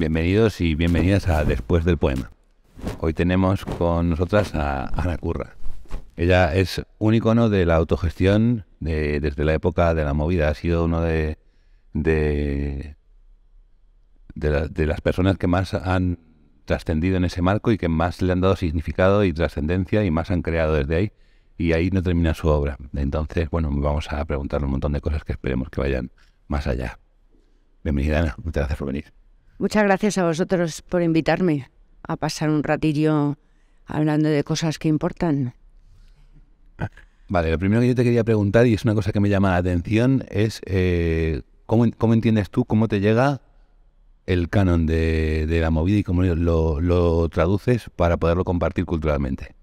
Bienvenidos y bienvenidas a Después del Poema. Hoy tenemos con nosotras a Ana Curra. Ella es un icono de la autogestión desde la época de la movida. Ha sido una de, de las personas que más han trascendido en ese marco y que más le han dado significado y trascendencia y más han creado desde ahí. Y ahí no termina su obra. Entonces, bueno, vamos a preguntarle un montón de cosas que esperemos que vayan más allá. Bienvenida, Ana. Muchas gracias por venir. Muchas gracias a vosotros por invitarme a pasar un ratillo hablando de cosas que importan. Vale, lo primero que yo te quería preguntar, y es una cosa que me llama la atención, es eh, ¿cómo, entiendes tú, cómo te llega el canon de, la movida y cómo lo, lo, traduces para poderlo compartir culturalmente?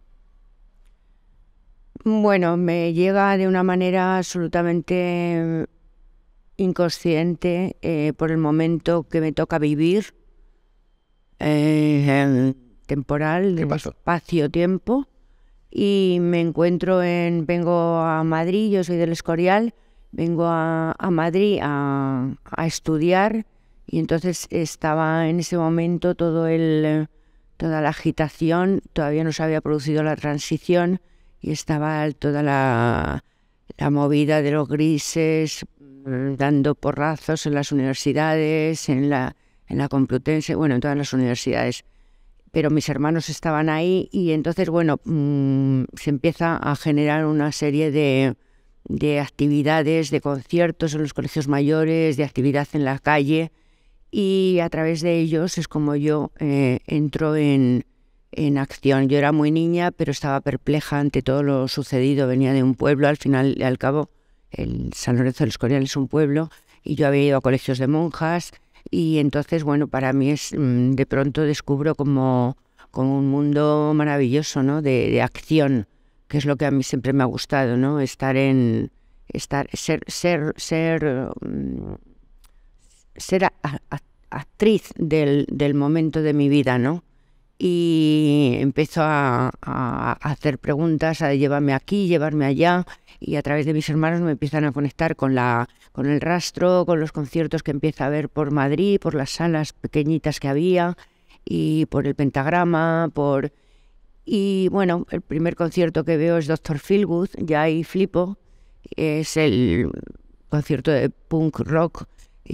Bueno, me llega de una manera absolutamente inconsciente eh, por el momento que me toca vivir, eh, temporal, espacio-tiempo, y me encuentro en, vengo a Madrid, yo soy del Escorial, vengo a, Madrid a, estudiar y entonces estaba en ese momento todo el, toda la agitación, todavía no se había producido la transición y estaba toda la, la movida de los grises, Mm, dando porrazos en las universidades, en la, en la Complutense, bueno, en todas las universidades. Pero mis hermanos estaban ahí y entonces, bueno, mm, se empieza a generar una serie de, actividades, de conciertos en los colegios mayores, de actividad en la calle y a través de ellos es como yo eh, entro en, en acción. Yo era muy niña, pero estaba perpleja ante todo lo sucedido. Venía de un pueblo, al final y al cabo el San Lorenzo del Escorial es un pueblo y yo había ido a colegios de monjas y entonces, bueno, para mí es, mm, de pronto descubro como, como un mundo maravilloso, ¿no? De, acción, que es lo que a mí siempre me ha gustado, ¿no? Estar en, estar, ser, ser, ser, mm, ser actriz del, del momento de mi vida, ¿no? y empezó a, hacer preguntas, a llevarme aquí, llevarme allá, y a través de mis hermanos me empiezan a conectar con, la, con el rastro, con los conciertos que empieza a ver por Madrid, por las salas pequeñitas que había, y por el pentagrama, por... Y bueno, el primer concierto que veo es Doctor Philwood, ya ahí flipo, es el concierto de punk rock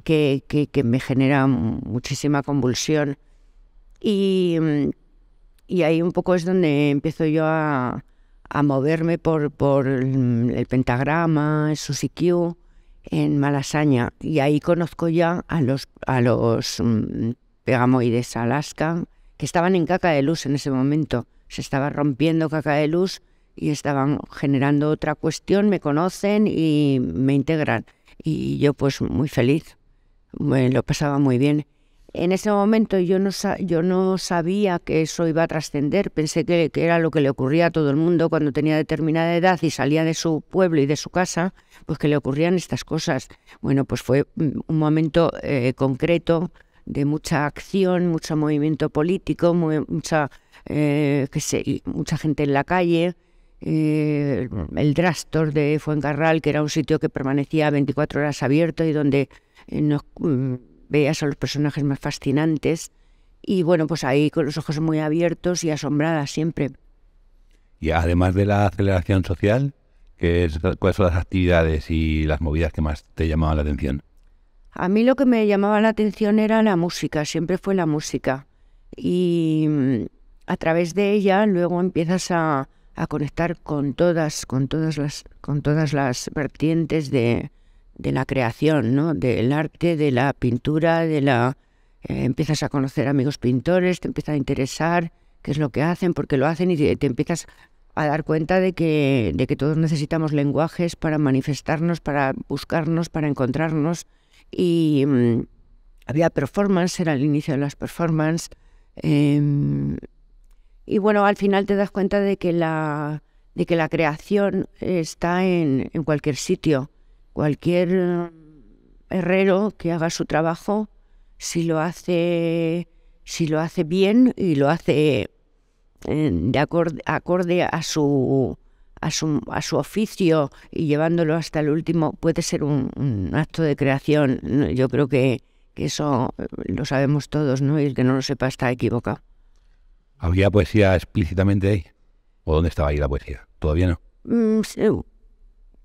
que me genera muchísima convulsión Mm, y, ahí un poco es donde empiezo yo a, moverme por, por mm, el pentagrama, el en Malasaña. Y ahí conozco ya a los, a los mm, pegamoides Alaska, que estaban en caca de luz en ese momento. Se estaba rompiendo caca de luz y estaban generando otra cuestión, me conocen y me integran. Y yo pues muy feliz, lo pasaba muy bien. En ese momento yo no, yo no sabía que eso iba a trascender, pensé que, era lo que le ocurría a todo el mundo cuando tenía determinada edad y salía de su pueblo y de su casa, pues que le ocurrían estas cosas. Bueno, pues fue mm, un momento eh, concreto de mucha acción, mucho movimiento político, mucha, eh, que sé, mucha gente en la calle, eh, el Drastor de Fuencarral, que era un sitio que permanecía 24 horas abierto y donde nos, mm, veías a los personajes más fascinantes y bueno, pues ahí con los ojos muy abiertos y asombrada siempre. Y además de la aceleración social, ¿qué ¿cuáles son las actividades y las movidas que más te llamaban la atención? A mí lo que me llamaba la atención era la música, siempre fue la música. Y mm, a través de ella luego empiezas a, a conectar con todas, con todas las, con todas las vertientes de, de la creación, ¿no? del arte, de la pintura, de la... Eh, empiezas a conocer amigos pintores, te empieza a interesar qué es lo que hacen, por qué lo hacen y te, empiezas a dar cuenta de que, de que todos necesitamos lenguajes para manifestarnos, para buscarnos, para encontrarnos. Y mm, había performance, era el inicio de las performance... Em, y bueno, al final te das cuenta de que la, de que la creación está en, en cualquier sitio. Cualquier eh, herrero que haga su trabajo, si lo hace, si lo hace bien y lo hace eh, de acorde, a, su, a, su, a su oficio y llevándolo hasta el último, puede ser un, acto de creación. Yo creo que, eso eh, lo sabemos todos, ¿no? Y el que no lo sepa está equivocado. ¿Había poesía explícitamente ahí? ¿O dónde estaba ahí la poesía? Todavía no. Mm,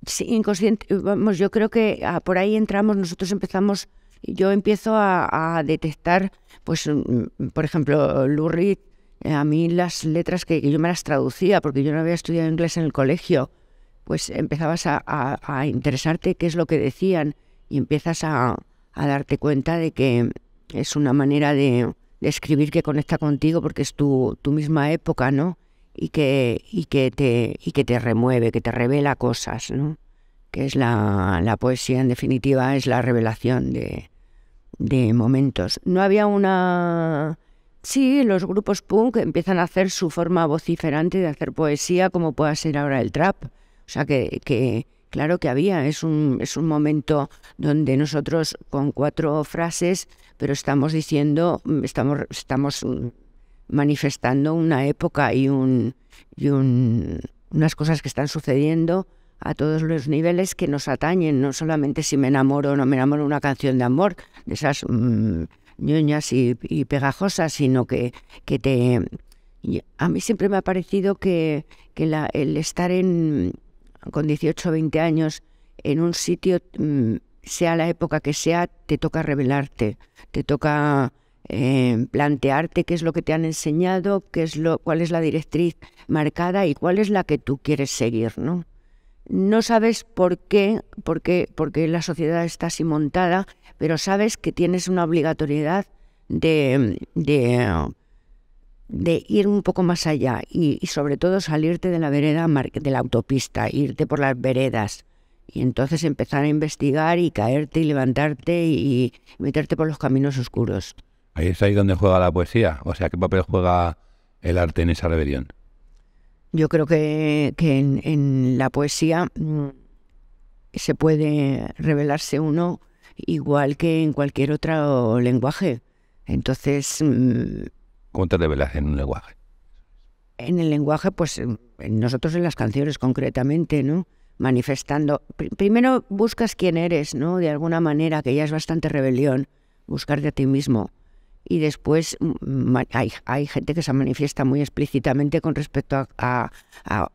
sí, inconsciente, vamos, yo creo que ah, por ahí entramos, nosotros empezamos, yo empiezo a, detectar, pues, mm, mm, por ejemplo, Lou eh, a mí las letras que, yo me las traducía, porque yo no había estudiado inglés en el colegio, pues empezabas a, interesarte qué es lo que decían y empiezas a, darte cuenta de que es una manera de, escribir que conecta contigo porque es tu misma época, ¿no? y que, y que, te, y que te remueve, que te revela cosas, ¿no? que es la, poesía en definitiva, es la revelación de, de momentos. No había una... Sí, los grupos punk empiezan a hacer su forma vociferante de hacer poesía como pueda ser ahora el trap. O sea que, claro que había, es un, es un momento donde nosotros con cuatro frases, pero estamos diciendo, estamos, estamos manifestando una época y, unas cosas que están sucediendo a todos los niveles que nos atañen, no solamente si me enamoro o no me enamoro una canción de amor, de esas mm, ñoñas y, pegajosas, sino que, que te... A mí siempre me ha parecido que, el estar en, con 18 o 20 años en un sitio, mm, sea la época que sea, te toca revelarte, te toca Em, plantearte qué es lo que te han enseñado, qué es lo, cuál es la directriz marcada y cuál es la que tú quieres seguir, ¿no? No sabes por qué, por qué, porque la sociedad está así montada, pero sabes que tienes una obligatoriedad de, de, ir un poco más allá y, y, sobre todo salirte de la vereda, de la autopista, irte por las veredas y entonces empezar a investigar y caerte y levantarte y meterte por los caminos oscuros. Ahí es ahí donde juega la poesía. O sea, ¿qué papel juega el arte en esa rebelión? Yo creo que, en, la poesía mm, se puede revelarse uno igual que en cualquier otro lenguaje. Entonces... Mm, ¿Cómo te revelas en un lenguaje? En el lenguaje, pues nosotros en las canciones concretamente, ¿no? Manifestando. Primero buscas quién eres, ¿no? De alguna manera, que ya es bastante rebelión, buscarte a ti mismo y después mm, hay, gente que se manifiesta muy explícitamente con respecto a,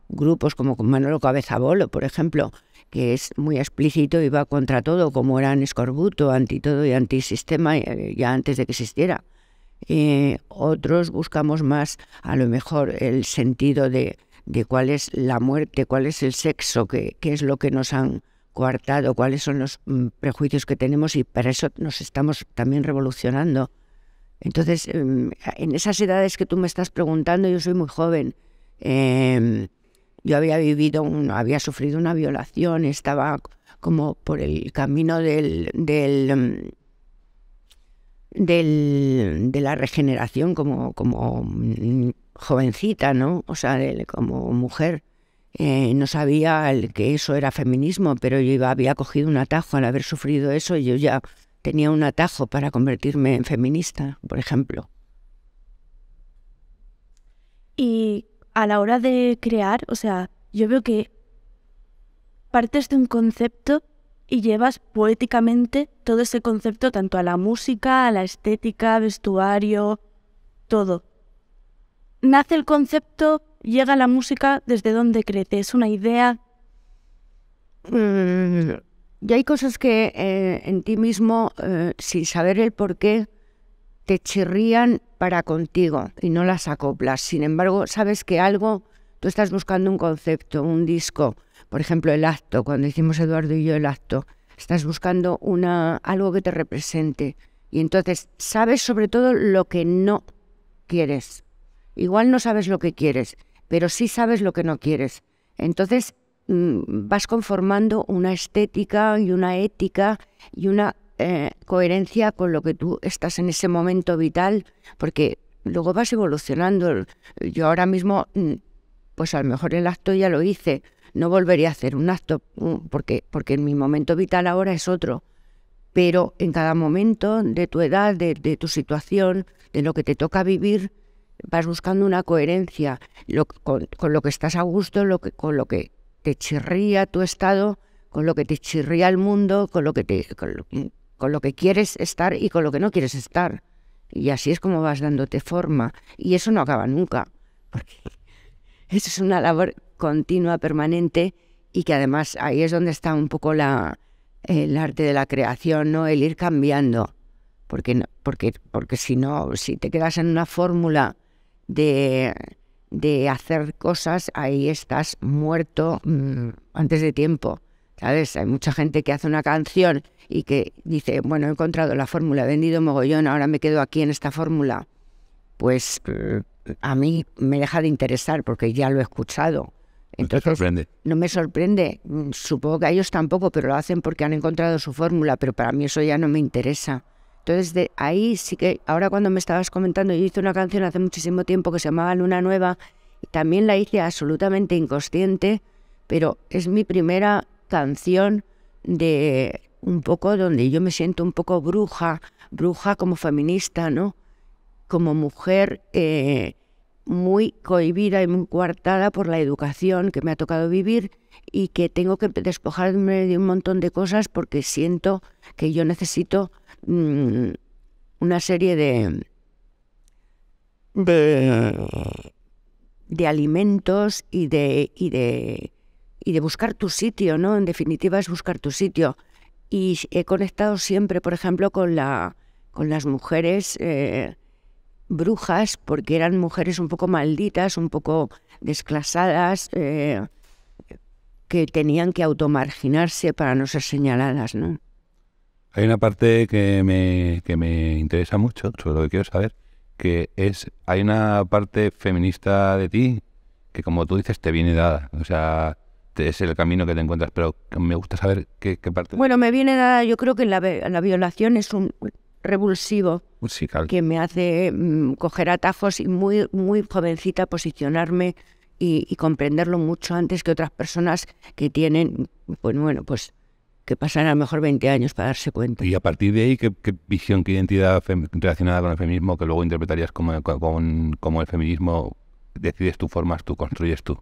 grupos como Manolo Bolo, por ejemplo, que es muy explícito y va contra todo, como eran escorbuto, anti todo y antisistema eh, ya antes de que existiera. Eh, otros buscamos más a lo mejor el sentido de, cuál es la muerte, cuál es el sexo, qué, qué es lo que nos han coartado, cuáles son los mm, prejuicios que tenemos y para eso nos estamos también revolucionando. Entonces, em, en esas edades que tú me estás preguntando, yo soy muy joven. Em, yo había vivido, había sufrido una violación, estaba como por el camino del, em, de la regeneración como, como mm, jovencita, ¿no? O sea, como mujer. Eh, no sabía que eso era feminismo, pero yo había cogido un atajo al haber sufrido eso y yo ya tenía un atajo para convertirme en feminista, por ejemplo. Y a la hora de crear, o sea, yo veo que partes de un concepto y llevas poéticamente todo ese concepto tanto a la música, a la estética, vestuario, todo. Nace el concepto, llega la música, ¿desde donde crece? ¿Es una idea? Mm, y hay cosas que eh, en ti mismo, eh, sin saber el por qué, te chirrían para contigo y no las acoplas. Sin embargo, sabes que algo, tú estás buscando un concepto, un disco, por ejemplo, el acto, cuando hicimos Eduardo y yo el acto, estás buscando una, algo que te represente. Y entonces sabes sobre todo lo que no quieres. Igual no sabes lo que quieres, pero sí sabes lo que no quieres. Entonces Mm, vas conformando una estética y una ética y una eh, coherencia con lo que tú estás en ese momento vital, porque luego vas evolucionando. Yo ahora mismo, mm, pues a lo mejor el acto ya lo hice, no volvería a hacer un acto, mm, porque, porque mi momento vital ahora es otro. Pero en cada momento de tu edad, de, tu situación, de lo que te toca vivir, vas buscando una coherencia con, lo que estás a gusto, con lo que te chirría tu estado, con lo que te chirría el mundo, con lo que, lo que quieres estar y con lo que no quieres estar. Y así es como vas dándote forma. Y eso no acaba nunca, porque eso es una labor continua, permanente, y que además ahí es donde está un poco la, el arte de la creación, ¿no? el ir cambiando. Porque, porque, porque si no, si te quedas en una fórmula de de hacer cosas, ahí estás muerto mm, antes de tiempo. ¿Sabes? Hay mucha gente que hace una canción y que dice, bueno, he encontrado la fórmula, he vendido mogollón, ahora me quedo aquí en esta fórmula. Pues mm, a mí me deja de interesar porque ya lo he escuchado. no, sorprende. no me sorprende. Mm, supongo que a ellos tampoco, pero lo hacen porque han encontrado su fórmula, pero para mí eso ya no me interesa. Entonces, de ahí sí que, ahora cuando me estabas comentando, yo hice una canción hace muchísimo tiempo que se llamaba Luna Nueva, y también la hice absolutamente inconsciente, pero es mi primera canción de un poco donde yo me siento un poco bruja, bruja como feminista, ¿no? Como mujer eh, muy cohibida y muy coartada por la educación que me ha tocado vivir y que tengo que despojarme de un montón de cosas porque siento que yo necesito Mm, una serie de, de, alimentos y de, y de, y de buscar tu sitio, ¿no? En definitiva es buscar tu sitio. Y he conectado siempre, por ejemplo, con, la, con las mujeres eh, brujas, porque eran mujeres un poco malditas, un poco desclasadas, eh, que tenían que automarginarse para no ser señaladas, ¿no? Hay una parte que me, me interesa mucho, sobre lo que quiero saber, que es, hay una parte feminista de ti que como tú dices te viene dada, o sea, es el camino que te encuentras, pero me gusta saber qué, parte. Bueno, me viene dada, yo creo que la, violación es un revulsivo que me hace mm, coger atajos y muy, muy jovencita posicionarme y, y, comprenderlo mucho antes que otras personas que tienen, pues bueno, pues que pasan a lo mejor 20 años para darse cuenta. Y a partir de ahí, ¿qué, visión, qué identidad relacionada con el feminismo que luego interpretarías como, como, el feminismo decides tú, formas tú, construyes tú?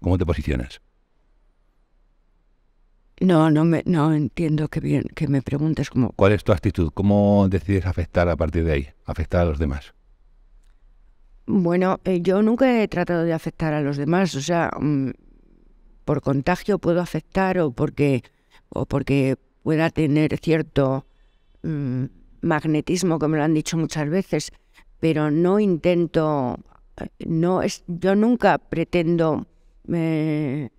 ¿Cómo te posicionas? No, no, me, no entiendo que, bien, que me preguntes cómo... ¿Cuál es tu actitud? ¿Cómo decides afectar a partir de ahí? ¿Afectar a los demás? Bueno, eh, yo nunca he tratado de afectar a los demás. O sea, mm, por contagio puedo afectar o porque o porque pueda tener cierto mm, magnetismo, como lo han dicho muchas veces, pero no intento, eh, no es, yo nunca pretendo eh,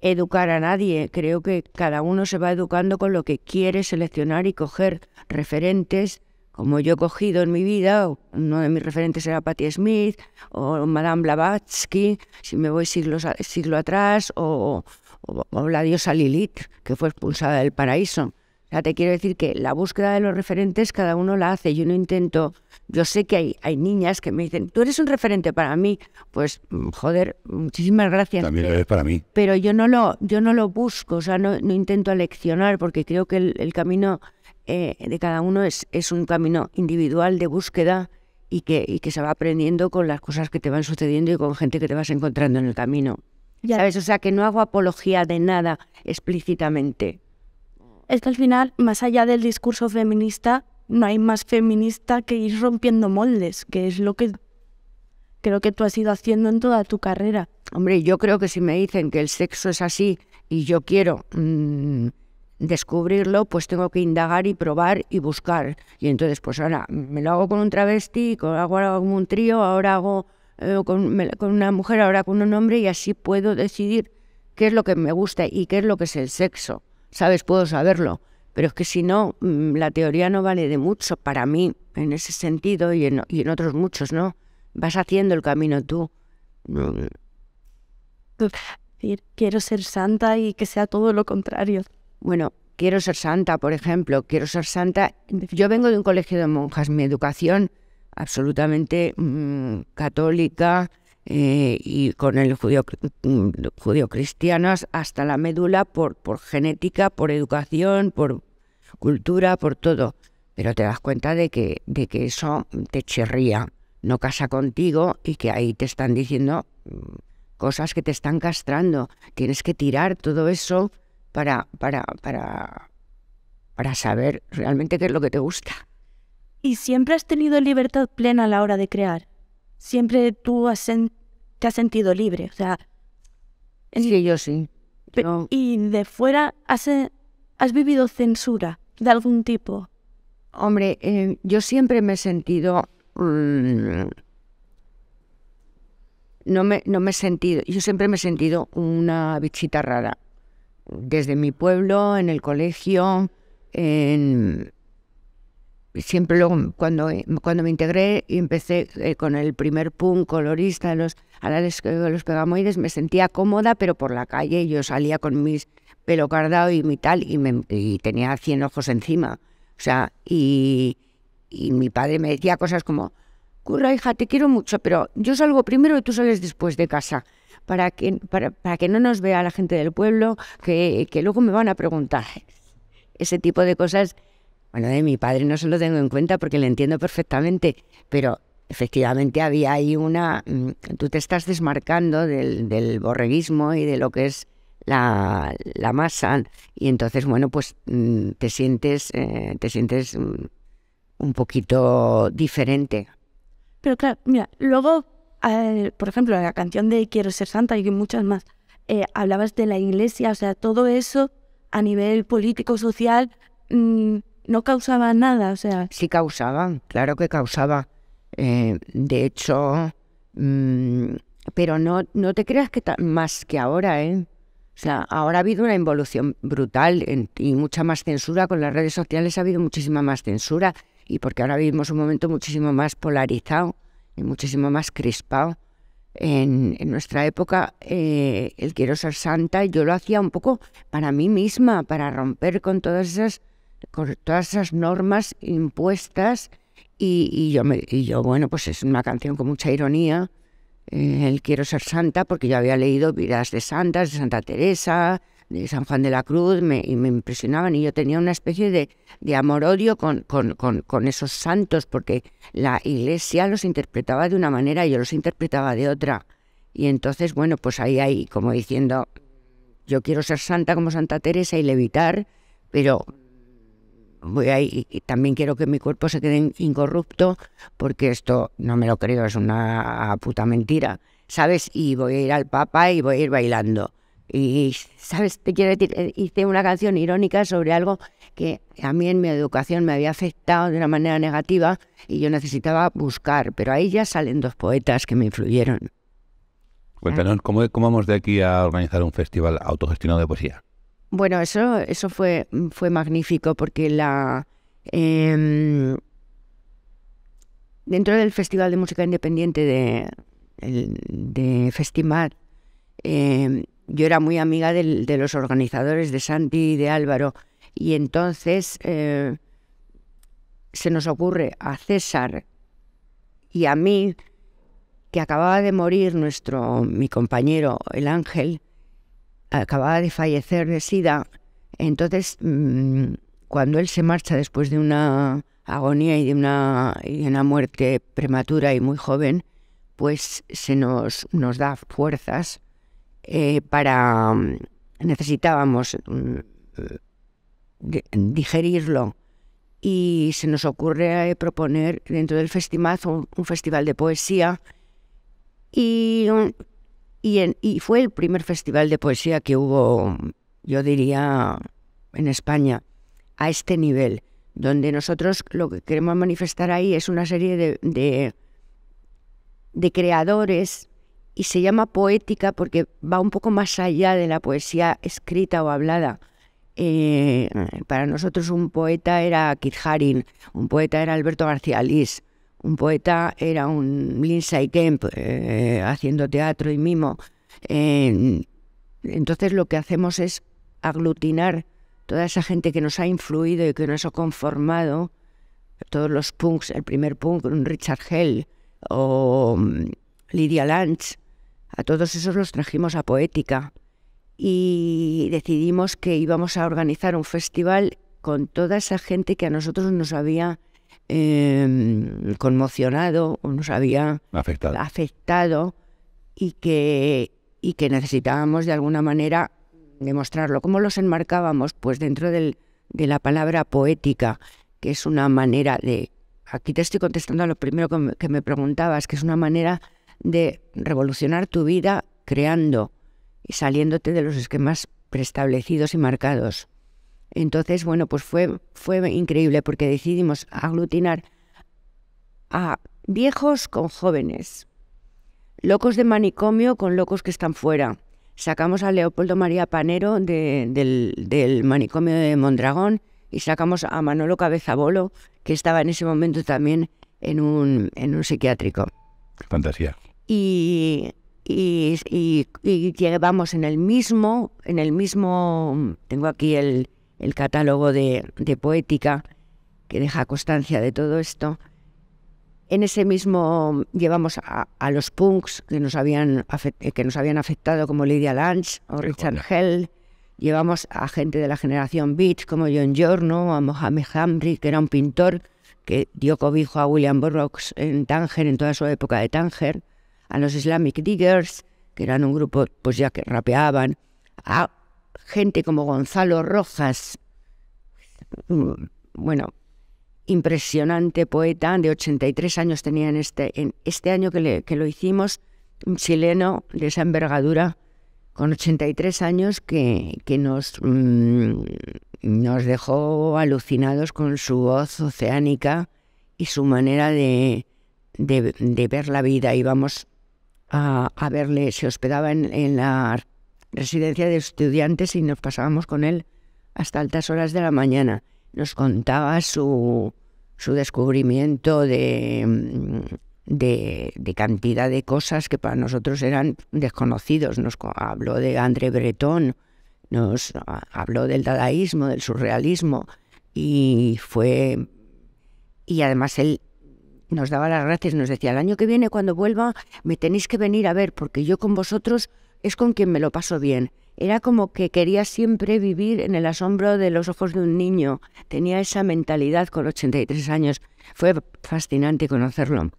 educar a nadie. Creo que cada uno se va educando con lo que quiere seleccionar y coger referentes, como yo he cogido en mi vida. Uno de mis referentes era Patti Smith o Madame Blavatsky, si me voy siglos, siglo atrás, o, o, la diosa Lilith, que fue expulsada del paraíso. O sea, te quiero decir que la búsqueda de los referentes cada uno la hace. Yo no intento, yo sé que hay, hay niñas que me dicen, tú eres un referente para mí. Pues, mm, joder, muchísimas gracias. También eres para mí. Pero yo no lo, yo no lo busco, o sea, no, intento leccionar, porque creo que el, camino eh, de cada uno es, es un camino individual de búsqueda y que, y que se va aprendiendo con las cosas que te van sucediendo y con gente que te vas encontrando en el camino. ¿Sabes? O sea, que no hago apología de nada explícitamente. Es que al final, más allá del discurso feminista, no hay más feminista que ir rompiendo moldes, que es lo que creo que tú has ido haciendo en toda tu carrera. Hombre, yo creo que si me dicen que el sexo es así y yo quiero mm, descubrirlo, pues tengo que indagar y probar y buscar. Y entonces, pues ahora me lo hago con un travesti, ahora hago un trío, ahora hago eh, con, una mujer, ahora con un hombre, y así puedo decidir qué es lo que me gusta y qué es lo que es el sexo. ¿Sabes? Puedo saberlo. Pero es que si no, mm, la teoría no vale de mucho para mí, en ese sentido, y en, y en otros muchos, ¿no? Vas haciendo el camino tú. Quiero ser santa y que sea todo lo contrario. Bueno, quiero ser santa, por ejemplo, quiero ser santa. Yo vengo de un colegio de monjas, mi educación absolutamente mm, católica eh, y con el judío, judío hasta la médula por, por genética, por educación, por cultura, por todo. Pero te das cuenta de que, de que eso te chirría, no casa contigo y que ahí te están diciendo mm, cosas que te están castrando. Tienes que tirar todo eso para, para, para, para saber realmente qué es lo que te gusta. ¿Y siempre has tenido libertad plena a la hora de crear? ¿Siempre tú te has sentido libre? O sea, sí, yo sí. ¿Y de fuera eh, has, vivido censura de algún tipo? Hombre, eh, yo siempre me he sentido... Mm, no me, no me he sentido, yo siempre me he sentido una bichita rara. Desde mi pueblo, en el colegio, en, siempre luego, cuando, eh, cuando me integré y empecé eh, con el primer punk colorista, los, a los, eh, los pegamoides, me sentía cómoda, pero por la calle yo salía con mis pelo cardado y mi tal, y, me, tenía 100 ojos encima. O sea, y, y mi padre me decía cosas como, curra hija, te quiero mucho, pero yo salgo primero y tú sales después de casa, para que, para, para que no nos vea la gente del pueblo, que, que luego me van a preguntar. Ese tipo de cosas bueno, de mi padre no se lo tengo en cuenta porque le entiendo perfectamente, pero efectivamente había ahí una... Mm, tú te estás desmarcando del, borreguismo y de lo que es la, masa y entonces, bueno, pues mm, te sientes, eh, te sientes mm, un poquito diferente. Pero claro, mira, luego, eh, por ejemplo, la canción de Quiero ser santa y muchas más, eh, hablabas de la iglesia, o sea, todo eso a nivel político, social, no causaba nada, o sea. Sí causaba, claro que causaba. Eh, de hecho, mm, pero no, no te creas que más que ahora, ¿eh? O sea, ahora ha habido una involución brutal y mucha más censura. Con las redes sociales ha habido muchísima más censura y porque ahora vivimos un momento muchísimo más polarizado y muchísimo más crispado. En, nuestra época eh, el quiero ser santa, yo lo hacía un poco para mí misma, para romper con todas esas con todas esas normas impuestas y, yo, me, yo, bueno, pues es una canción con mucha ironía, eh, el Quiero ser santa, porque yo había leído vidas de santas, de Santa Teresa, de San Juan de la Cruz, me, y me impresionaban y yo tenía una especie de, amor-odio con, con, con, con, esos santos, porque la iglesia los interpretaba de una manera y yo los interpretaba de otra. Y entonces, bueno, pues ahí hay como diciendo, mm, yo quiero ser santa como Santa Teresa y levitar, pero voy ahí y también quiero que mi cuerpo se quede incorrupto, porque esto no me lo creo, es una puta mentira, ¿sabes? Y voy a ir al Papa y voy a ir bailando. Y, ¿sabes? Te quiero decir, eh, hice una canción irónica sobre algo que a mí en mi educación me había afectado de una manera negativa y yo necesitaba buscar, pero ahí ya salen dos poetas que me influyeron. Cuéntanos, ¿cómo, ¿cómo vamos de aquí a organizar un festival autogestionado de poesía? Bueno, eso, eso fue, mm, fue magnífico porque la... Em, dentro del Festival de Música Independiente de, de Festimar, em, yo era muy amiga de los organizadores de Santi y de Álvaro, y entonces eh, se nos ocurre a César y a mí, que acababa de morir nuestro, mi compañero, el Ángel, acababa de fallecer de SIDA. Entonces, mm, cuando él se marcha después de una agonía y de una, y una muerte prematura y muy joven, pues se nos, nos da fuerzas eh, para... Mm, necesitábamos mm, eh, digerirlo y se nos ocurre eh, proponer dentro del festimazo... un, festival de poesía y y, fue el primer festival de poesía que hubo, yo diría, en España, a este nivel, donde nosotros lo que queremos manifestar ahí es una serie de, de, creadores y se llama poética porque va un poco más allá de la poesía escrita o hablada. Eh, para nosotros un poeta era Kit un poeta era Alberto García Lis un poeta era un Lindsay Kemp eh, haciendo teatro y mimo. entonces lo que hacemos es aglutinar toda esa gente que nos ha influido y que nos ha conformado, todos los punks, el primer punk, Richard Hell o mm, Lydia Lunch, a todos esos los trajimos a Poética y decidimos que íbamos a organizar un festival con toda esa gente que a nosotros nos había Em, conmocionado o nos había afectado. y, que, y que necesitábamos de alguna manera demostrarlo. ¿Cómo los enmarcábamos? Pues dentro de la palabra poética, que es una manera de... Aquí te estoy contestando a lo primero que me preguntabas, que es una manera de revolucionar tu vida creando y saliéndote de los esquemas preestablecidos y marcados. Entonces, bueno, pues fue, fue increíble porque decidimos aglutinar a viejos con jóvenes, locos de manicomio con locos que están fuera. Sacamos a Leopoldo María Panero del, manicomio de Mondragón y sacamos a Manolo Cabezabolo, que estaba en ese momento también en un, en un psiquiátrico. Fantasía. Y, y, y, y llevamos en el mismo, en el mismo, tengo aquí el, el catálogo de, poética que deja constancia de todo esto. En ese mismo llevamos a, los punks que nos, habían eh, que nos habían afectado como Lydia Lange o Richard Hell. Llevamos a gente de la generación beat como John Giorno, a Mohamed Hamri, que era un pintor que dio cobijo a William Burroughs en Tánger, en toda su época de Tánger, a los Islamic Diggers, que eran un grupo pues ya que rapeaban, a gente como Gonzalo Rojas, bueno, impresionante poeta, de 83 años tenía en este, en este año que, lo hicimos, un chileno de esa envergadura, con 83 años, que, nos, mm, nos dejó alucinados con su voz oceánica y su manera de, ver la vida. Íbamos a, a verle, se hospedaba en, en la residencia de estudiantes y nos pasábamos con él hasta altas horas de la mañana. Nos contaba su, descubrimiento mm, de, de, cantidad de cosas que para nosotros eran desconocidos. Nos habló de André Breton, nos habló del dadaísmo, del surrealismo y fue... Y además él nos daba las gracias, nos decía, el año que viene cuando vuelva me tenéis que venir a ver porque yo con vosotros es con quien me lo paso bien. Era como que quería siempre vivir en el asombro de los ojos de un niño. Tenía esa mentalidad con 83 años. Fue fascinante conocerlo.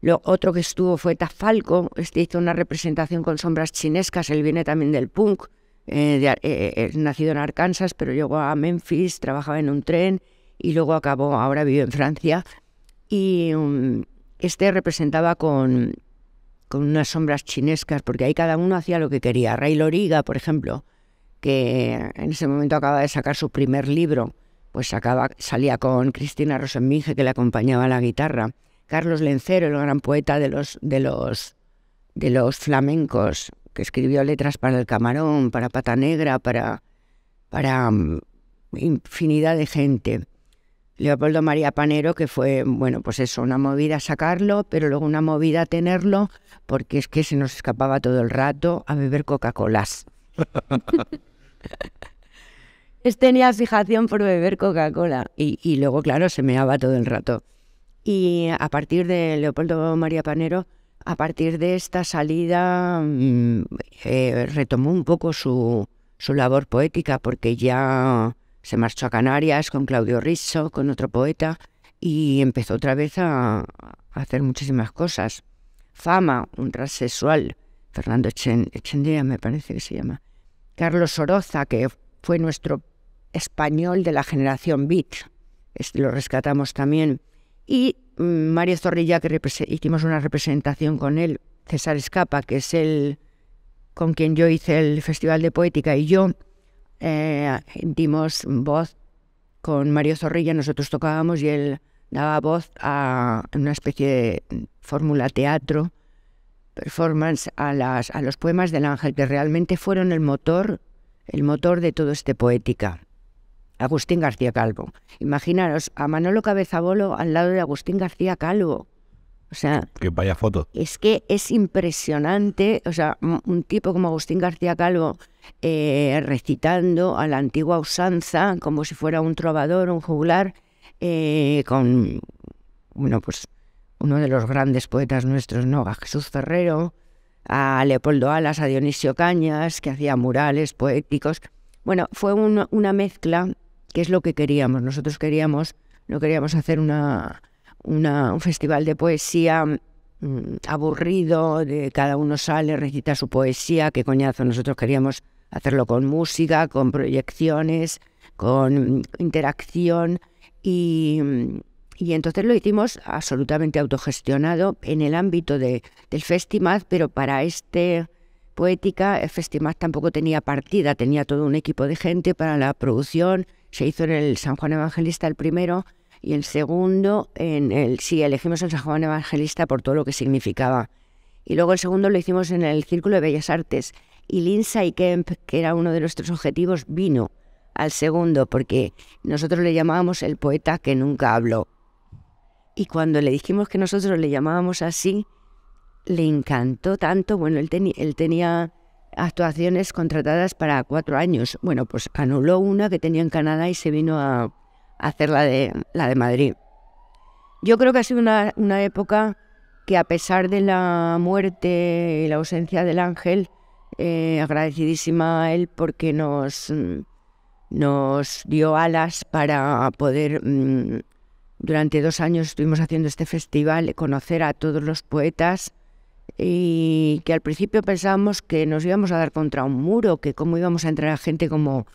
Lo otro que estuvo fue Tafalco. Este hizo una representación con sombras chinescas. Él viene también del punk. Eh, eh, eh, nacido en Arkansas, pero llegó a Memphis, trabajaba en un tren y luego acabó, ahora vive en Francia. Y mm, este representaba con con unas sombras chinescas, porque ahí cada uno hacía lo que quería. Ray Loriga, por ejemplo, que en ese momento acaba de sacar su primer libro, pues salía con Cristina Rosenminge, que le acompañaba la guitarra. Carlos Lencero, el gran poeta de los, de los, de los flamencos, que escribió letras para El Camarón, para Pata Negra, para, para mm, infinidad de gente. Leopoldo María Panero, que fue, bueno, pues eso, una movida sacarlo, pero luego una movida tenerlo, porque es que se nos escapaba todo el rato a beber Coca-Colas. Tenía fijación por beber Coca-Cola y, luego, claro, se meaba todo el rato. Y a partir de Leopoldo María Panero, a partir de esta salida, mm, eh, retomó un poco su, su labor poética, porque ya se marchó a Canarias con Claudio Rizzo, con otro poeta, y empezó otra vez a, hacer muchísimas cosas. Fama, un transexual, Fernando Echen, Echendía me parece que se llama, Carlos Oroza, que fue nuestro español de la generación Beat, lo rescatamos también, y mm, Mario Zorrilla, que hicimos una representación con él, César Escapa, que es el con quien yo hice el Festival de Poética, y yo, eh, dimos voz con Mario Zorrilla, nosotros tocábamos y él daba voz a una especie de fórmula teatro, performance a, las, a los poemas del ángel, que realmente fueron el motor, el motor de todo este poética. Agustín García Calvo. Imaginaros a Manolo Cabezabolo al lado de Agustín García Calvo que vaya foto. Es que es impresionante, o sea, un tipo como Agustín García Calvo eh, recitando a la antigua usanza, como si fuera un trovador, un jugular, eh, con, bueno, pues uno de los grandes poetas nuestros, ¿no? A Jesús Ferrero, a Leopoldo Alas, a Dionisio Cañas, que hacía murales poéticos. Bueno, fue una mezcla, que es lo que queríamos. Nosotros queríamos, no queríamos hacer una un festival de poesía mm, aburrido, de cada uno sale, recita su poesía, qué coñazo, nosotros queríamos hacerlo con música, con proyecciones, con mm, interacción mm, y, entonces lo hicimos absolutamente autogestionado en el ámbito del festival, pero para este poética el Festimad tampoco tenía partida, tenía todo un equipo de gente para la producción, se hizo en el San Juan Evangelista el primero y el segundo, en el, sí, elegimos el San Juan Evangelista por todo lo que significaba. Y luego el segundo lo hicimos en el Círculo de Bellas Artes. Y Lindsay Kemp, que era uno de nuestros objetivos, vino al segundo porque nosotros le llamábamos el poeta que nunca habló. Y cuando le dijimos que nosotros le llamábamos así, le encantó tanto. Bueno, él, él tenía actuaciones contratadas para cuatro años. Bueno, pues anuló una que tenía en Canadá y se vino a, hacer la de, la de Madrid. Yo creo que ha sido una, época que a pesar de la muerte y la ausencia del ángel, eh, agradecidísima a él porque nos, mm, nos dio alas para poder, mm, durante dos años estuvimos haciendo este festival, conocer a todos los poetas y que al principio pensábamos que nos íbamos a dar contra un muro, que cómo íbamos a entrar a gente como,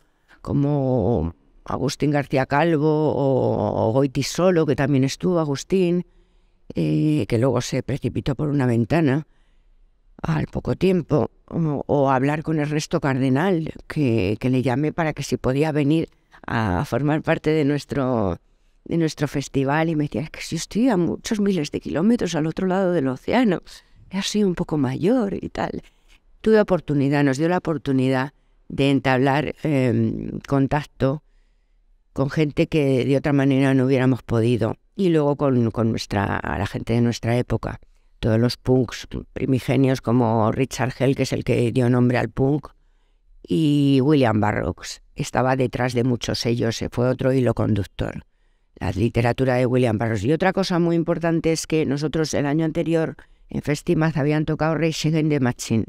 como Agustín García Calvo o, Goiti Solo, que también estuvo Agustín, eh, que luego se precipitó por una ventana al poco tiempo, o, hablar con el resto Cardenal, que, le llamé para que si podía venir a formar parte de nuestro, de nuestro festival, y me decía, que si estoy a muchos miles de kilómetros al otro lado del océano, he sido un poco mayor y tal. Tuve oportunidad, nos dio la oportunidad de entablar em, contacto con gente que de otra manera no hubiéramos podido. Y luego con, nuestra, la gente de nuestra época. Todos los punks primigenios como Richard Hell, que es el que dio nombre al punk, y William Barrocks, Estaba detrás de muchos ellos, eh, fue otro hilo conductor. La literatura de William Barrocks. Y otra cosa muy importante es que nosotros el año anterior en Festimaz habían tocado Racing in the Machine.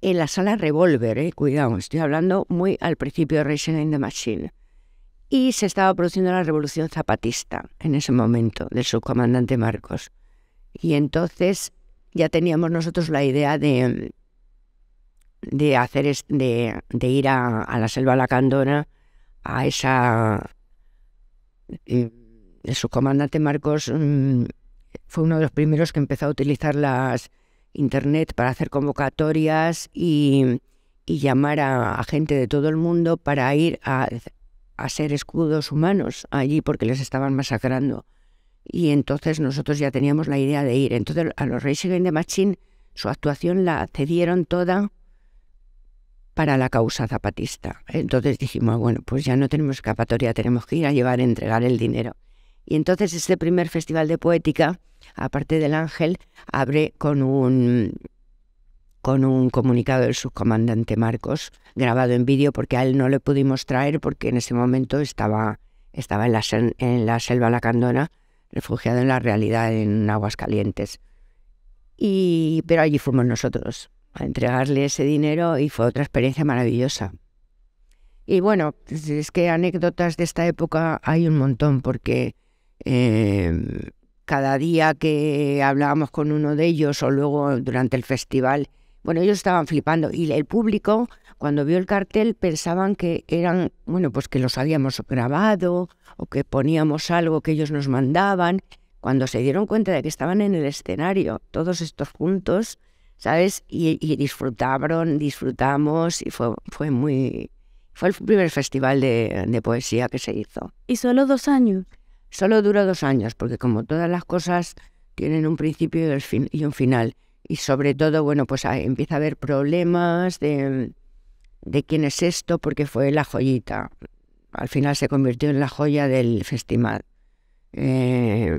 En la sala Revolver, eh, cuidado, estoy hablando muy al principio de Racing in the Machine y se estaba produciendo la revolución zapatista en ese momento del subcomandante Marcos. Y entonces ya teníamos nosotros la idea de, de, hacer de, de ir a, la selva lacandona, a esa... Eh, el subcomandante Marcos mm, fue uno de los primeros que empezó a utilizar las internet para hacer convocatorias y, llamar a, gente de todo el mundo para ir a, a ser escudos humanos allí porque les estaban masacrando. Y entonces nosotros ya teníamos la idea de ir. Entonces a los y de de Machín su actuación la cedieron toda para la causa zapatista. Entonces dijimos, ah, bueno, pues ya no tenemos escapatoria, tenemos que ir a llevar, a entregar el dinero. Y entonces este primer festival de poética, aparte del ángel, abre con un con un comunicado del subcomandante Marcos grabado en vídeo porque a él no le pudimos traer porque en ese momento estaba, estaba en, la, en la selva lacandona, refugiado en la realidad en Aguascalientes. Y, pero allí fuimos nosotros a entregarle ese dinero y fue otra experiencia maravillosa. Y bueno, pues es que anécdotas de esta época hay un montón porque... Eh, cada día que hablábamos con uno de ellos o luego durante el festival bueno, ellos estaban flipando y el público, cuando vio el cartel, pensaban que eran, bueno, pues que los habíamos grabado o que poníamos algo que ellos nos mandaban. Cuando se dieron cuenta de que estaban en el escenario, todos estos juntos, ¿sabes? Y, disfrutaron, disfrutamos y fue, muy... Fue el primer festival de, de poesía que se hizo. ¿Y solo dos años? Solo duró dos años, porque como todas las cosas tienen un principio y un final y sobre todo, bueno, pues ah, empieza a haber problemas de, quién es esto, porque fue la joyita. Al final se convirtió en la joya del festival. Eh,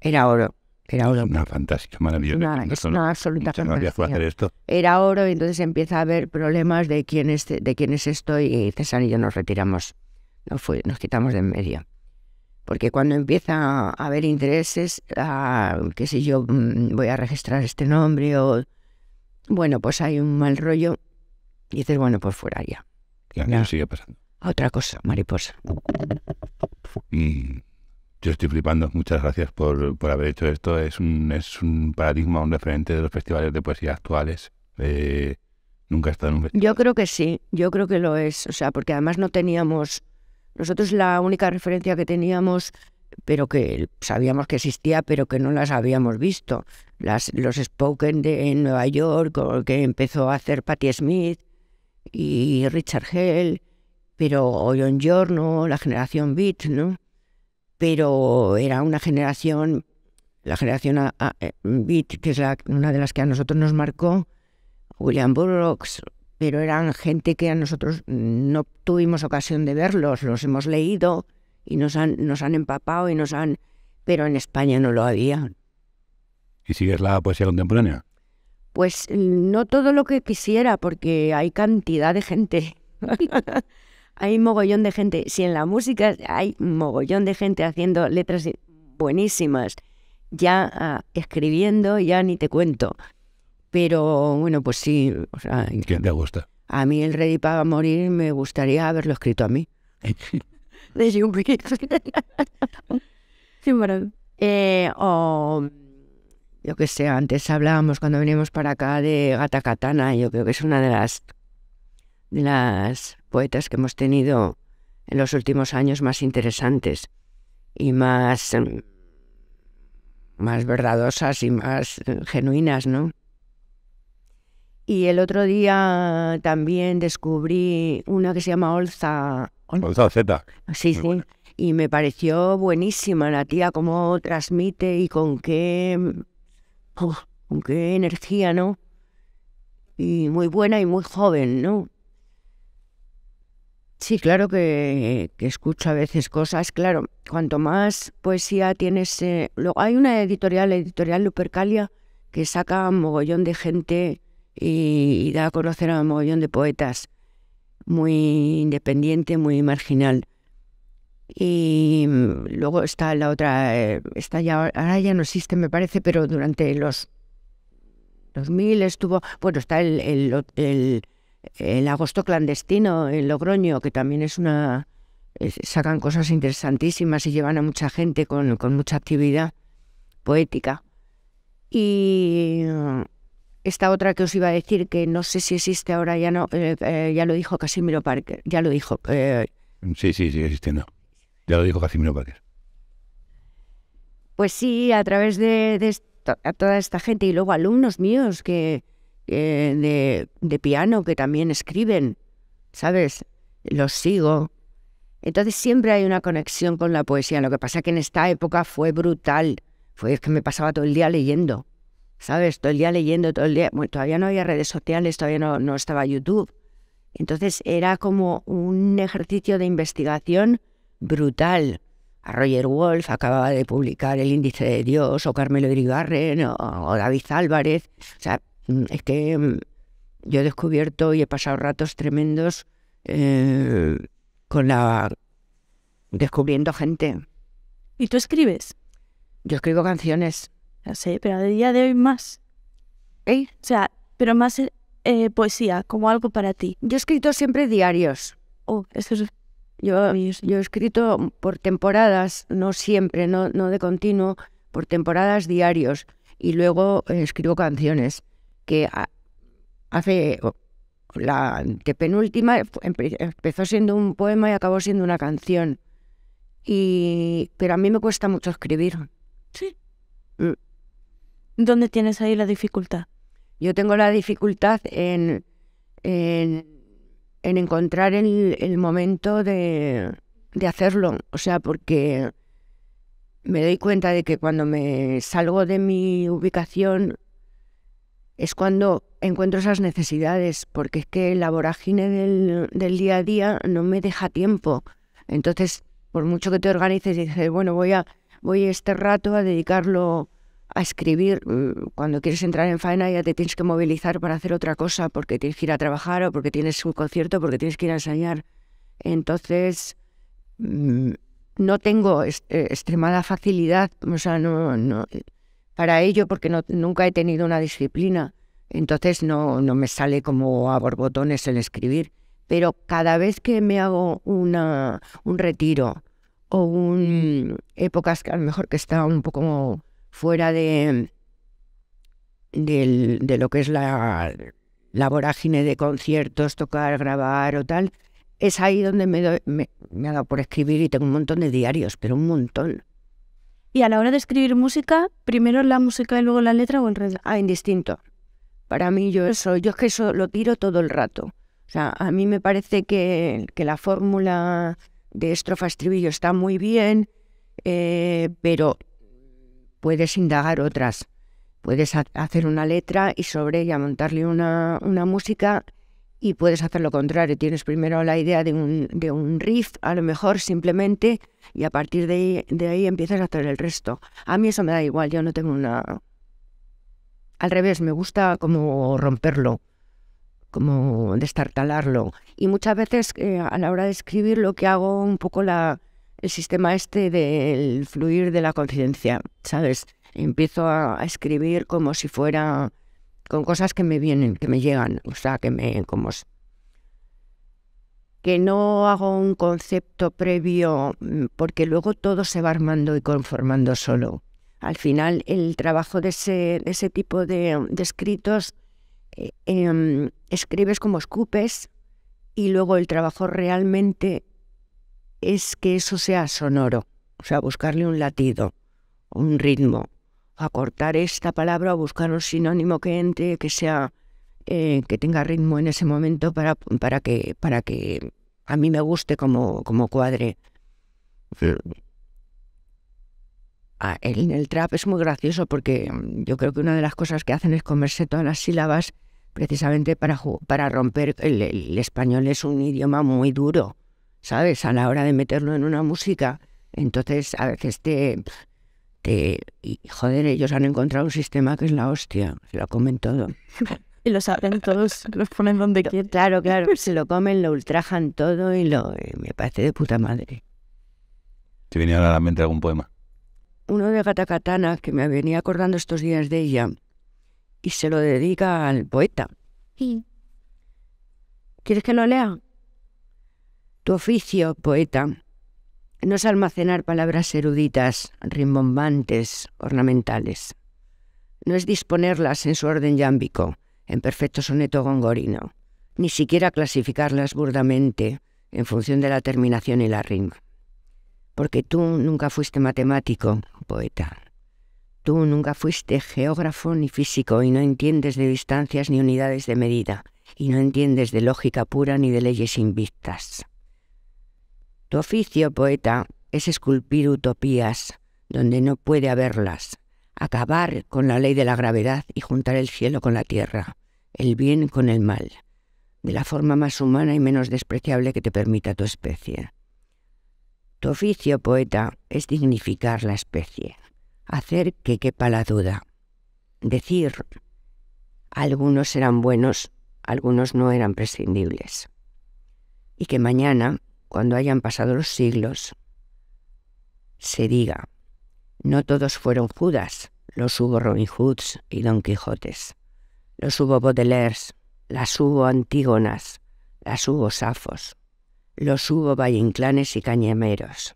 era oro. Era oro. Una fantástica, maravillosa. es una absoluta fantasía. Era oro y entonces empieza a haber problemas de quién es, de quién es esto y César y yo nos retiramos. Nos, fue, nos quitamos de en medio. Porque cuando empieza a haber intereses, a, qué sé yo, mm, voy a registrar este nombre o... Bueno, pues hay un mal rollo y dices, bueno, pues fuera ya. sigue pasando. Otra cosa, mariposa. yo estoy flipando. Muchas gracias por, haber hecho esto. Es un, es un paradigma, un referente de los festivales de poesía actuales. Eh, nunca he estado en un festival. Yo creo que sí, yo creo que lo es. O sea, porque además no teníamos nosotros la única referencia que teníamos, pero que sabíamos que existía, pero que no las habíamos visto, las, los Spoken de en Nueva York, que empezó a hacer Patti Smith y Richard Hell, pero Oyon John la generación Beat, ¿no? Pero era una generación, la generación Beat, que es una de las que a nosotros nos marcó, William Burroughs, pero eran gente que a nosotros no tuvimos ocasión de verlos, los hemos leído y nos han, nos han empapado y nos han... pero en España no lo había. ¿Y sigues la poesía contemporánea? Pues mm, no todo lo que quisiera, porque hay cantidad de gente. hay mogollón de gente. Si en la música hay mogollón de gente haciendo letras buenísimas, ya ah, escribiendo, ya ni te cuento. Pero bueno, pues sí. O sea, ¿Quién te gusta? A mí el Ready para morir me gustaría haberlo escrito a mí. de un Sí, eh, o yo qué sé, antes hablábamos cuando venimos para acá de Gata Katana, yo creo que es una de las, de las poetas que hemos tenido en los últimos años más interesantes y más, mm, más verdadosas y más eh, genuinas, ¿no? Y el otro día también descubrí una que se llama Olza. Olza Z. Sí, sí. Y me pareció buenísima la tía, cómo transmite y con qué, con qué energía, ¿no? y muy buena y muy joven, ¿no? Sí, claro que, escucho a veces cosas, claro, cuanto más poesía tienes... Eh, hay una editorial, la editorial Lupercalia, que saca un mogollón de gente y, da a conocer a un mogollón de poetas, muy independiente, muy marginal. Y mm, luego está la otra, eh, está ya, ahora ya no existe, me parece, pero durante los 2000 estuvo, bueno, está el, el, el, el agosto clandestino en Logroño, que también es una, sacan cosas interesantísimas y llevan a mucha gente con, con mucha actividad poética. Y mm, esta otra que os iba a decir, que no sé si existe ahora, ya no, eh, eh, ya lo dijo Casimiro Parker, ya lo dijo. Eh. sí, sí, sigue existiendo. Ya lo dijo Casimiro Parker. Pues sí, a través de, a toda esta gente y luego alumnos míos que de, piano que también escriben, ¿sabes? Los sigo. Entonces siempre hay una conexión con la poesía. Lo que pasa que en esta época fue brutal. Fue que me pasaba todo el día leyendo. ¿sabes? Todo el día leyendo, todo el día. todavía no había redes sociales, todavía no, estaba YouTube. Entonces era como un ejercicio de investigación brutal. A Roger Wolf acababa de publicar El Índice de Dios, o Carmelo Iribarren, o, David Álvarez. O sea, mm, es que mm, yo he descubierto y he pasado ratos tremendos eh, con la descubriendo gente. ¿Y tú escribes? Yo escribo canciones. Ya sé, pero a día de hoy más. ¿Eh? O sea, pero más eh, eh, poesía, como algo para ti. Yo he escrito siempre diarios. Oh, eso es... Yo, yo he escrito por temporadas, no siempre, no, no de continuo, por temporadas diarios. Y luego eh, escribo canciones que hace la penúltima empezó siendo un poema y acabó siendo una canción. Y, pero a mí me cuesta mucho escribir. Sí. Mm. ¿Dónde tienes ahí la dificultad? Yo tengo la dificultad en, en, encontrar el, momento de, hacerlo. O sea, porque me doy cuenta de que cuando me salgo de mi ubicación es cuando encuentro esas necesidades, porque es que la vorágine del, día a día no me deja tiempo. Entonces, por mucho que te organices y dices, bueno, voy a voy este rato a dedicarlo a escribir. Mm, cuando quieres entrar en faena ya te tienes que movilizar para hacer otra cosa, porque tienes que ir a trabajar o porque tienes un concierto, porque tienes que ir a ensayar. Entonces, mm, no tengo eh, extremada facilidad, o sea, no, para ello, porque nunca he tenido una disciplina. Entonces no, no me sale como a borbotones el escribir. Pero cada vez que me hago una, un retiro o un, mm. épocas que a lo mejor que está un poco fuera de, lo que es la, vorágine de conciertos, tocar, grabar o tal, es ahí donde me, ha dado por escribir y tengo un montón de diarios, pero un montón. Y a la hora de escribir música, primero la música y luego la letra o en resto. Ah, indistinto. Para mí yo eso, yo es que eso lo tiro todo el rato. O sea, a mí me parece que, la fórmula de estrofa estribillo está muy bien, eh, pero puedes indagar otras. Puedes hacer una letra y sobre ella montarle una, música y puedes hacer lo contrario. Tienes primero la idea de un, de un riff, a lo mejor simplemente, y a partir de, de, ahí empiezas a hacer el resto. A mí eso me da igual, yo no tengo una... Al revés, me gusta como romperlo, como destartalarlo. Y muchas veces eh, a la hora de escribir lo que hago un poco la, el sistema este del fluir de la conciencia, ¿sabes? Empiezo a, escribir como si fuera con cosas que me vienen, que me llegan, o sea, que me como que no hago un concepto previo mm, porque luego todo se va armando y conformando solo. Al final el trabajo de ese, de ese tipo de, escritos eh, em, escribes como escupes y luego el trabajo realmente es que eso sea sonoro, o sea, buscarle un latido, un ritmo, acortar esta palabra o buscar un sinónimo que entre, que sea, eh, que tenga ritmo en ese momento para, para, que, para que a mí me guste como, como cuadre. en el trap es muy gracioso porque mm, yo creo que una de las cosas que hacen es comerse todas las sílabas precisamente para, para romper el español es un idioma muy duro ¿sabes? A la hora de meterlo en una música. Entonces, a veces te... te joder, ellos han encontrado un sistema que es la hostia, se lo comen todo. y lo saben todos, los ponen donde quieran. Claro, claro, se lo comen, lo ultrajan todo y lo eh, me parece de puta madre. ¿Te venía a la mente algún poema? Uno de Katana, que me venía acordando estos días de ella, y se lo dedica al poeta. ¿Quieres que lo lea? Tu oficio, poeta, no es almacenar palabras eruditas, rimbombantes, ornamentales. No es disponerlas en su orden yámbico, en perfecto soneto gongorino, ni siquiera clasificarlas burdamente en función de la terminación y la rima. Porque tú nunca fuiste matemático, poeta. Tú nunca fuiste geógrafo ni físico y no entiendes de distancias ni unidades de medida, y no entiendes de lógica pura ni de leyes invictas. Tu oficio, poeta, es esculpir utopías donde no puede haberlas, acabar con la ley de la gravedad y juntar el cielo con la tierra, el bien con el mal, de la forma más humana y menos despreciable que te permita tu especie. Tu oficio, poeta, es dignificar la especie, hacer que quepa la duda, decir, algunos eran buenos, algunos no eran prescindibles, y que mañana cuando hayan pasado los siglos, se diga, no todos fueron Judas, los hubo Robin Hoods y Don Quijotes, los hubo Baudelaires, las hubo Antígonas, las hubo Safos, los hubo Valleinclanes y Cañameros.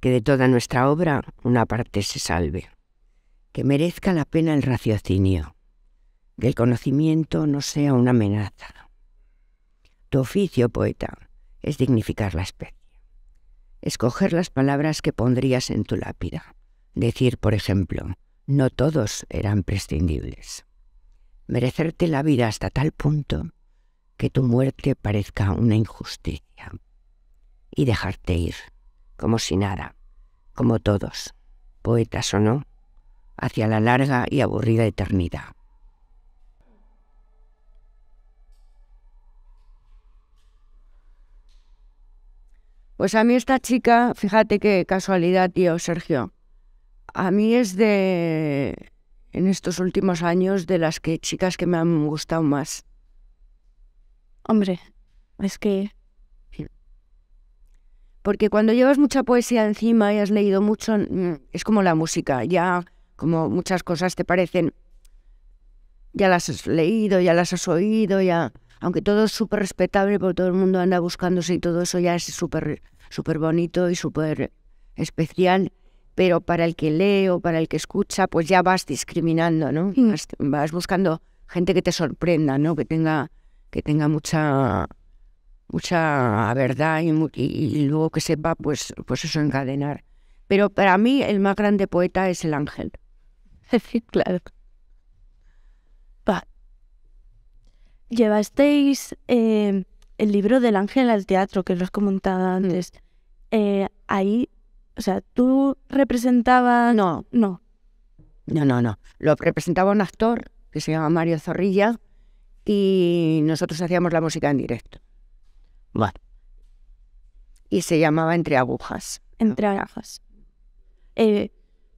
Que de toda nuestra obra una parte se salve, que merezca la pena el raciocinio, que el conocimiento no sea una amenaza. Tu oficio, poeta, es dignificar la especie. Escoger las palabras que pondrías en tu lápida. Decir, por ejemplo, no todos eran prescindibles. Merecerte la vida hasta tal punto que tu muerte parezca una injusticia. Y dejarte ir, como si nada, como todos, poetas o no, hacia la larga y aburrida eternidad. Pues a mí esta chica, fíjate qué casualidad, tío Sergio. A mí es de, en estos últimos años, de las que chicas que me han gustado más. Hombre, es que... Porque cuando llevas mucha poesía encima y has leído mucho, mm, es como la música, ya como muchas cosas te parecen, ya las has leído, ya las has oído, ya aunque todo es súper respetable, porque todo el mundo anda buscándose y todo eso ya es súper bonito y súper especial, pero para el que lee o para el que escucha, pues ya vas discriminando, ¿no? Mm. Vas, buscando gente que te sorprenda, ¿no? Que tenga, que tenga mucha mucha verdad y, luego que sepa, pues, pues eso, encadenar. Pero para mí el más grande poeta es el ángel. claro. llevasteis em, el libro del ángel al teatro, que os comentaba mm. antes. Eh, ahí, o sea, tú representabas... No, no. No, no, no. Lo representaba un actor que se llama Mario Zorrilla y nosotros hacíamos la música en directo. Bueno. Y se llamaba Entre Agujas. Entre Agujas. Eh,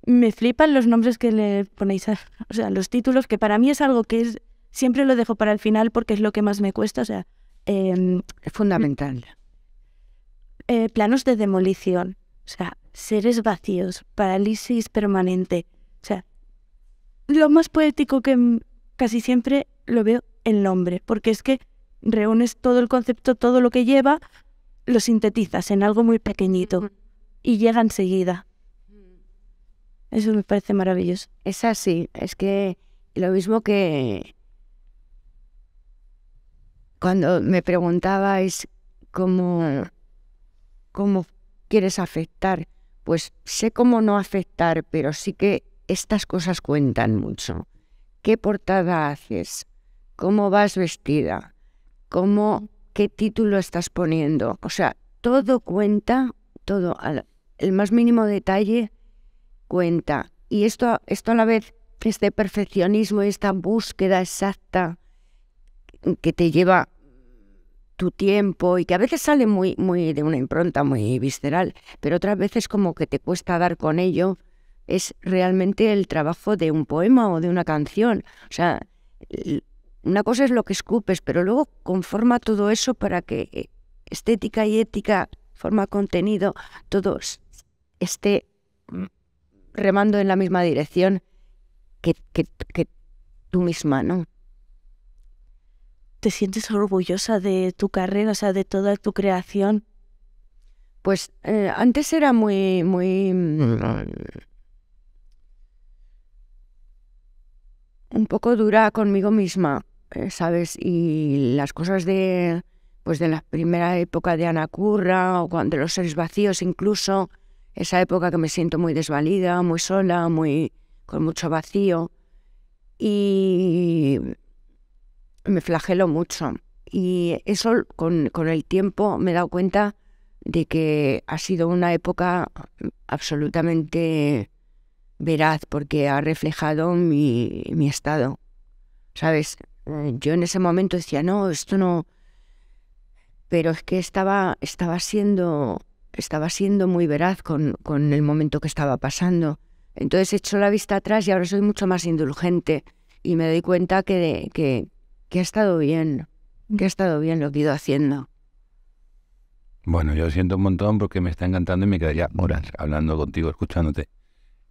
me flipan los nombres que le ponéis, a, o sea, los títulos, que para mí es algo que es Siempre lo dejo para el final porque es lo que más me cuesta. O sea, em, es fundamental. Eh, planos de demolición, o sea, seres vacíos, parálisis permanente. O sea, lo más poético que casi siempre lo veo el nombre, porque es que reúnes todo el concepto, todo lo que lleva, lo sintetizas en algo muy pequeñito y llega enseguida. Mm. Eso me parece maravilloso. Es así, es que lo mismo que cuando me preguntabais cómo, cómo quieres afectar, pues sé cómo no afectar, pero sí que estas cosas cuentan mucho. ¿Qué portada haces? ¿Cómo vas vestida? ¿Cómo, ¿Qué título estás poniendo? O sea, todo cuenta, todo, el más mínimo detalle cuenta. Y esto, esto a la vez, este perfeccionismo y esta búsqueda exacta que te lleva tu tiempo y que a veces sale muy, muy de una impronta muy visceral, pero otras veces como que te cuesta dar con ello, es realmente el trabajo de un poema o de una canción. O sea, una cosa es lo que escupes, pero luego conforma todo eso para que eh, estética y ética, forma contenido, todo esté remando en la misma dirección que, que tú misma, ¿no? te sientes orgullosa de tu carrera, o sea, de toda tu creación? Pues eh, antes era muy, muy... Mm, un poco dura conmigo misma, eh, ¿sabes? Y las cosas de, pues de la primera época de Ana Curra, o cuando los seres vacíos incluso, esa época que me siento muy desvalida, muy sola, muy, con mucho vacío. Y me flagelo mucho. Y eso con, el tiempo me he dado cuenta de que ha sido una época absolutamente veraz porque ha reflejado mi, estado. ¿Sabes? Eh, yo en ese momento decía, no, esto no. Pero es que estaba, estaba, siendo, estaba siendo muy veraz con, el momento que estaba pasando. Entonces he hecho la vista atrás y ahora soy mucho más indulgente y me doy cuenta que, que ha estado bien, que ha estado bien lo que he ido haciendo. Bueno, yo siento un montón porque me está encantando y me quedaría horas hablando contigo, escuchándote.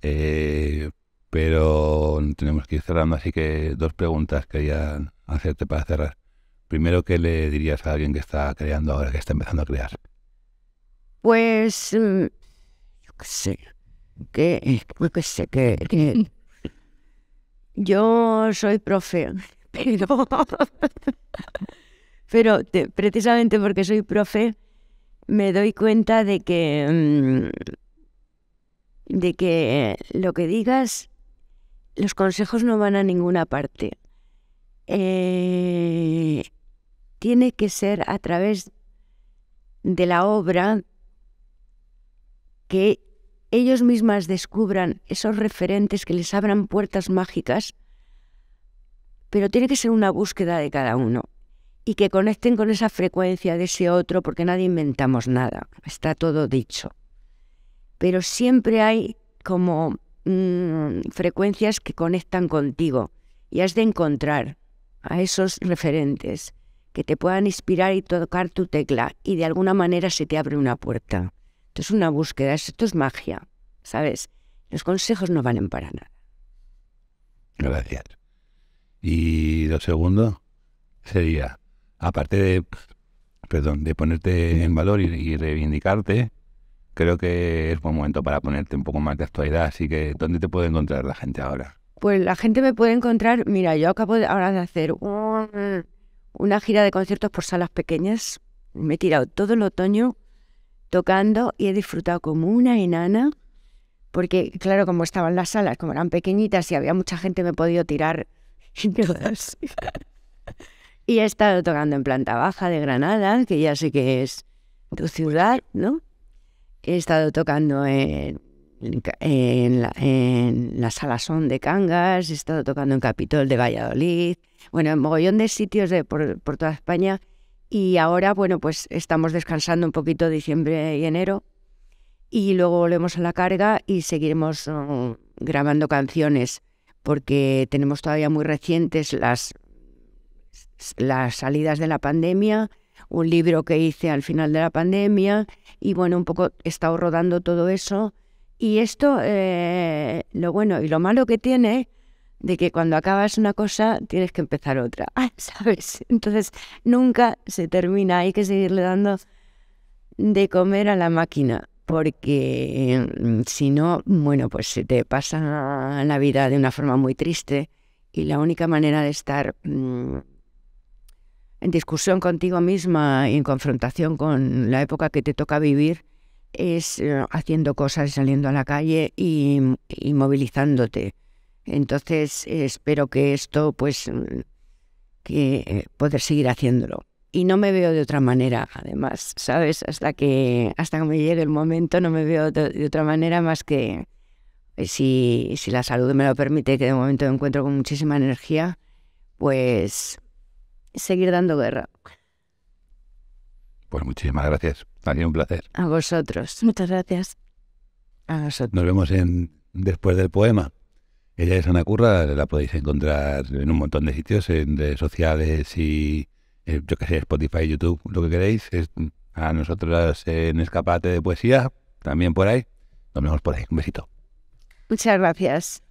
Eh, pero tenemos que ir cerrando, así que dos preguntas quería hacerte para cerrar. Primero, ¿qué le dirías a alguien que está creando ahora, que está empezando a crear? Pues, mm, yo qué sé, yo qué sé, yo soy profe, pero, precisamente porque soy profe, me doy cuenta de que, mm, de que lo que digas, los consejos no van a ninguna parte. Eh, tiene que ser a través de la obra que ellos mismas descubran esos referentes que les abran puertas mágicas pero tiene que ser una búsqueda de cada uno y que conecten con esa frecuencia de ese otro porque nadie inventamos nada, está todo dicho. Pero siempre hay como mm, frecuencias que conectan contigo y has de encontrar a esos referentes que te puedan inspirar y tocar tu tecla y de alguna manera se te abre una puerta. Esto es una búsqueda, esto es magia, ¿sabes? Los consejos no valen para nada. Gracias. Y lo segundo sería, aparte de, perdón, de ponerte en valor y, reivindicarte, creo que es buen momento para ponerte un poco más de actualidad. Así que, ¿dónde te puede encontrar la gente ahora? Pues la gente me puede encontrar, mira, yo acabo de, ahora de hacer una gira de conciertos por salas pequeñas. Me he tirado todo el otoño tocando y he disfrutado como una enana, porque claro, como estaban las salas, como eran pequeñitas y había mucha gente, me he podido tirar y he estado tocando en planta baja de Granada, que ya sé que es tu ciudad, ¿no? He estado tocando en, la, en Sala de Cangas, he estado tocando en Capitol de Valladolid, bueno, en mogollón de sitios por, toda España. Y ahora, bueno, pues estamos descansando un poquito diciembre y enero. Y luego volvemos a la carga y seguiremos mm, grabando canciones porque tenemos todavía muy recientes las, las salidas de la pandemia, un libro que hice al final de la pandemia y bueno, un poco he estado rodando todo eso. Y esto, eh, lo bueno y lo malo que tiene, de que cuando acabas una cosa tienes que empezar otra, ¿sabes? Entonces nunca se termina, hay que seguirle dando de comer a la máquina porque mm, si no, bueno, pues se te pasa la vida de una forma muy triste y la única manera de estar mm, en discusión contigo misma y en confrontación con la época que te toca vivir es eh, haciendo cosas, saliendo a la calle y, mm, movilizándote. Entonces espero que esto, pues, que eh, puedes seguir haciéndolo y no me veo de otra manera, además, ¿sabes? Hasta que, hasta que me llegue el momento no me veo de, otra manera más que eh, si, la salud me lo permite, que de momento me encuentro con muchísima energía, pues seguir dando guerra. Pues muchísimas gracias. Ha sido un placer. A vosotros. Muchas gracias. A vosotros. Nos vemos en después del poema. Ella es Ana Curra, la podéis encontrar en un montón de sitios, en redes sociales y eh, yo que sé, Spotify, YouTube, lo que queréis. Es, a nosotras en Escapate de Poesía, también por ahí. Nos vemos por ahí. Un besito. Muchas gracias.